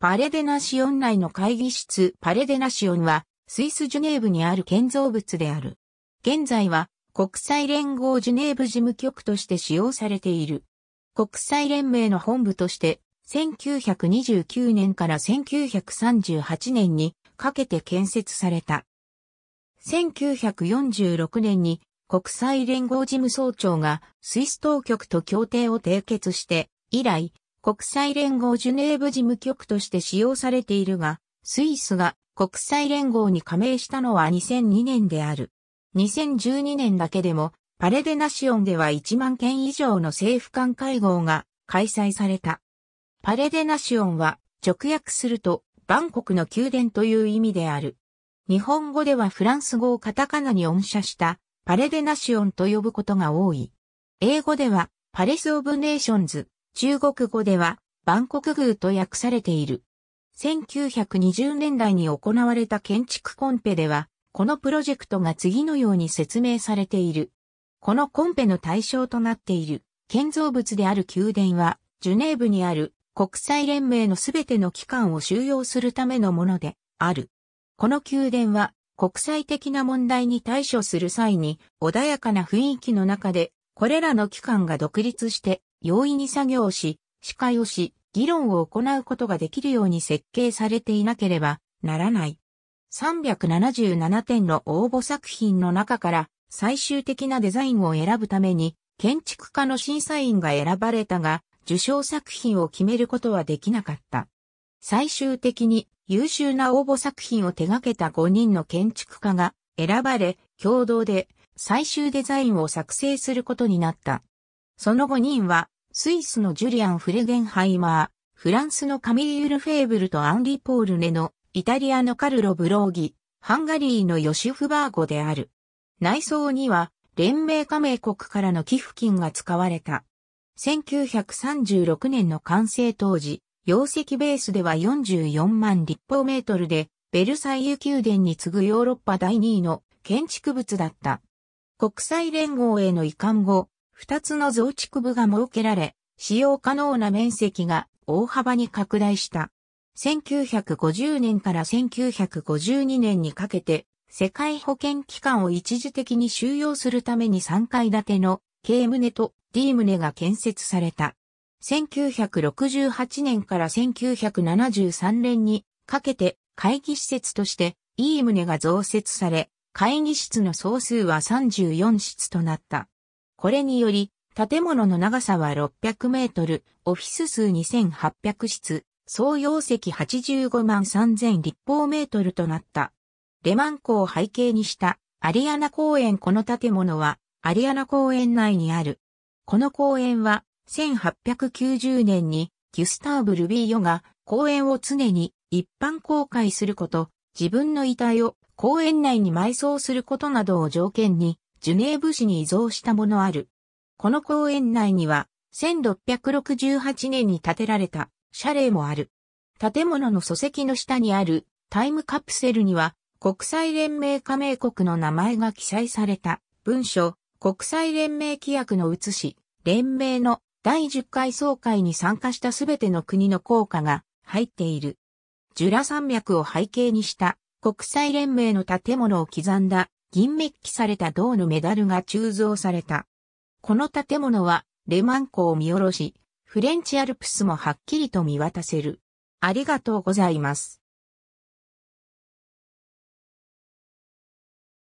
パレデナシオン内の会議室パレデナシオンは、スイスジュネーブにある建造物である。現在は、国際連合ジュネーブ事務局として使用されている。国際連盟の本部として、1929年から1938年にかけて建設された。1946年に国際連合事務総長がスイス当局と協定を締結して、以来、国際連合ジュネーブ事務局として使用されているが、スイスが国際連合に加盟したのは2002年である。2012年だけでも、パレデナシオンでは1万件以上の政府間会合が開催された。パレデナシオンは直訳すると、バンコクの宮殿という意味である。日本語ではフランス語をカタカナに音写したパレデナシオンと呼ぶことが多い。英語ではパレス・オブ・ネーションズ中国語では、万国宮と訳されている。1920年代に行われた建築コンペでは、このプロジェクトが次のように説明されている。このコンペの対象となっている建造物である宮殿は、ジュネーブにある国際連盟のすべての機関を収容するためのものである。この宮殿は国際的な問題に対処する際に穏やかな雰囲気の中でこれらの機関が独立して容易に作業し、司会をし、議論を行うことができるように設計されていなければならない。377点の応募作品の中から最終的なデザインを選ぶために建築家の審査員が選ばれたが受賞作品を決めることはできなかった。最終的に優秀な応募作品を手掛けた5人の建築家が選ばれ共同で最終デザインを作成することになった。その5人は、スイスのジュリアン・フレゲンハイマー、フランスのカミーウル・フェーブルとアンリ・ポールネの、イタリアのカルロ・ブローギ、ハンガリーのヨシフバーゴである。内装には、連盟加盟国からの寄付金が使われた。1936年の完成当時、容積ベースでは44万立方メートルで、ベルサイユ宮殿に次ぐヨーロッパ第2位の建築物だった。国際連合への移管後、二つの増築部が設けられ、使用可能な面積が大幅に拡大した。1950年から1952年にかけて、世界保健機関を一時的に収容するために3階建ての K 棟と D 棟が建設された。1968年から1973年にかけて会議施設として E 棟が増設され、会議室の総数は34室となった。これにより、建物の長さは600メートル、オフィス数2800室、総容積85万3000立方メートルとなった。レマン湖を背景にしたアリアナ公園この建物はアリアナ公園内にある。この公園は1890年にギュスターブ・ルビーヨが公園を常に一般公開すること、自分の遺体を公園内に埋葬することなどを条件にジュネーブ市に移存したものある。この公園内には、1668年に建てられた、謝礼もある。建物の礎石の下にある、タイムカプセルには、国際連盟加盟国の名前が記載された、文書、国際連盟規約の写し、連盟の第10回総会に参加したすべての国の効果が入っている。ジュラ山脈を背景にした国際連盟の建物を刻んだ銀メッキされた銅のメダルが鋳造された。この建物は、レマン湖を見下ろし、フレンチアルプスもはっきりと見渡せる。ありがとうございます。